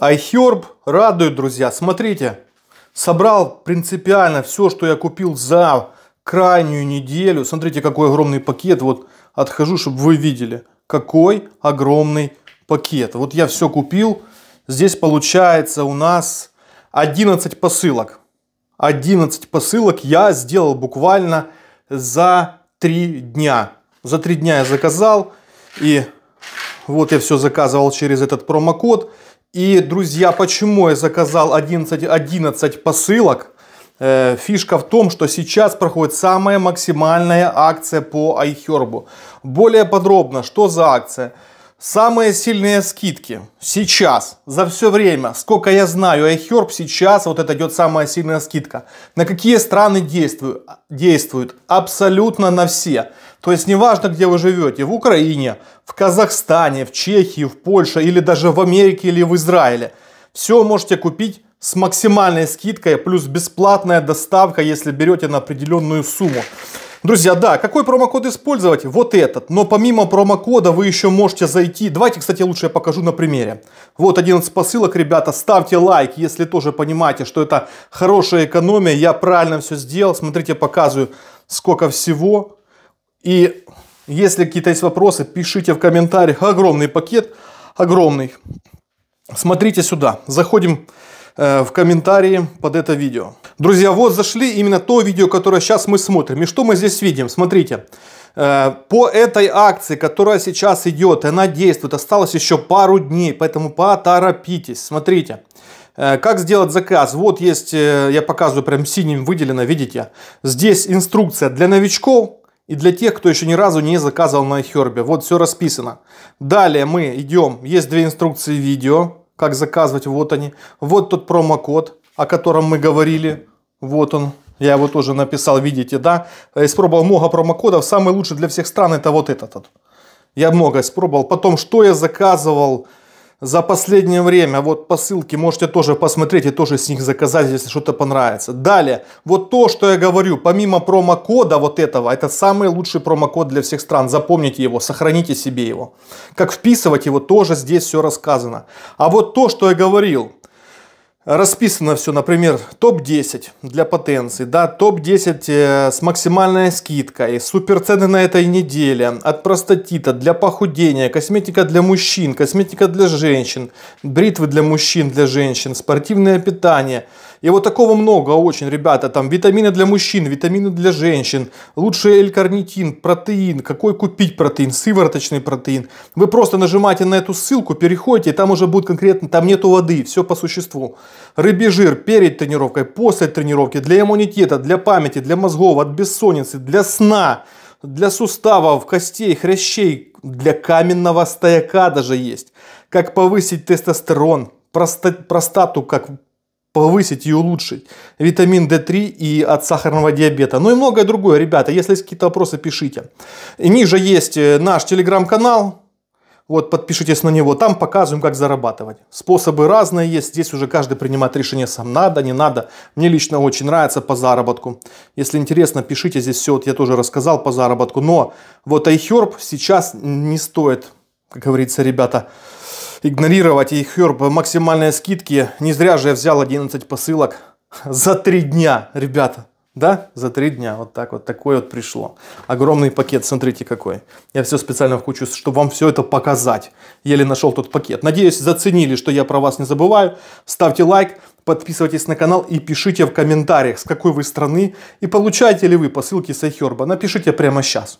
iHerb а радует, друзья. Смотрите, собрал принципиально все, что я купил за крайнюю неделю. Смотрите, какой огромный пакет. Вот отхожу, чтобы вы видели, какой огромный пакет. Вот я все купил. Здесь получается у нас 11 посылок. 11 посылок я сделал буквально за 3 дня. За 3 дня я заказал. И вот я все заказывал через этот промокод. И, друзья, почему я заказал 11, 11 посылок? Э, фишка в том, что сейчас проходит самая максимальная акция по iHerb. Более подробно, что за акция? Самые сильные скидки сейчас, за все время, сколько я знаю iHerb, сейчас вот это идет самая сильная скидка. На какие страны действуют? Действуют абсолютно на все. То есть неважно, где вы живете, в Украине, в Казахстане, в Чехии, в Польше или даже в Америке или в Израиле. Все можете купить с максимальной скидкой плюс бесплатная доставка, если берете на определенную сумму. Друзья, да, какой промокод использовать? Вот этот. Но помимо промокода вы еще можете зайти. Давайте, кстати, лучше я покажу на примере. Вот один из посылок, ребята. Ставьте лайк, если тоже понимаете, что это хорошая экономия. Я правильно все сделал. Смотрите, показываю, сколько всего. И если какие-то есть вопросы, пишите в комментариях. Огромный пакет, огромный. Смотрите сюда. Заходим э, в комментарии под это видео. Друзья, вот зашли именно то видео, которое сейчас мы смотрим. И что мы здесь видим? Смотрите. Э, по этой акции, которая сейчас идет, она действует, осталось еще пару дней, поэтому поторопитесь. Смотрите. Э, как сделать заказ? Вот есть, э, я показываю прям синим выделено, видите? Здесь инструкция для новичков и для тех, кто еще ни разу не заказывал на iHerb. Вот все расписано. Далее мы идем, есть две инструкции видео, как заказывать, вот они. Вот тот промокод о котором мы говорили. Вот он. Я его тоже написал, видите, да? Испробовал много промокодов. Самый лучший для всех стран это вот этот. Вот. Я много испробовал. Потом, что я заказывал за последнее время. Вот по ссылке можете тоже посмотреть и тоже с них заказать, если что-то понравится. Далее, вот то, что я говорю, помимо промокода вот этого, это самый лучший промокод для всех стран. Запомните его, сохраните себе его. Как вписывать его, тоже здесь все рассказано. А вот то, что я говорил, Расписано все, например, топ-10 для потенции, да, топ-10 э, с максимальной скидкой, суперцены на этой неделе, от простатита для похудения, косметика для мужчин, косметика для женщин, бритвы для мужчин, для женщин, спортивное питание – и вот такого много очень, ребята. Там витамины для мужчин, витамины для женщин, лучший L-карнитин, протеин, какой купить протеин, сывороточный протеин. Вы просто нажимаете на эту ссылку, переходите, и там уже будет конкретно, там нету воды, все по существу. Рыбий жир перед тренировкой, после тренировки, для иммунитета, для памяти, для мозгов, от бессонницы, для сна для суставов, костей, хрящей, для каменного стояка даже есть. Как повысить тестостерон, простату как повысить и улучшить. Витамин D3 и от сахарного диабета. Ну и многое другое, ребята. Если есть какие-то вопросы, пишите. И ниже есть э, наш телеграм-канал. Вот, подпишитесь на него. Там показываем, как зарабатывать. Способы разные есть. Здесь уже каждый принимает решение сам. Надо, не надо. Мне лично очень нравится по заработку. Если интересно, пишите. Здесь все, вот я тоже рассказал по заработку. Но вот iHerb сейчас не стоит, как говорится, ребята, игнорировать и Херб максимальные скидки. Не зря же я взял 11 посылок за 3 дня, ребята. Да, за три дня вот так вот, такой вот пришло. Огромный пакет, смотрите какой. Я все специально в кучу, чтобы вам все это показать. Еле нашел тот пакет. Надеюсь, заценили, что я про вас не забываю. Ставьте лайк, подписывайтесь на канал и пишите в комментариях, с какой вы страны и получаете ли вы посылки с Айхерба. Напишите прямо сейчас.